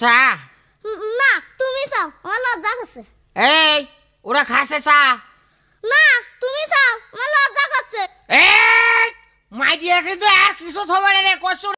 চা না তুমি চাও আমার লজ্জা করছে এই ওরা খাসে চা না তুমি চাও আমার লজ্জা করছে এই মাইডিয়া কিন্তু আর কিছু থবে রে কসু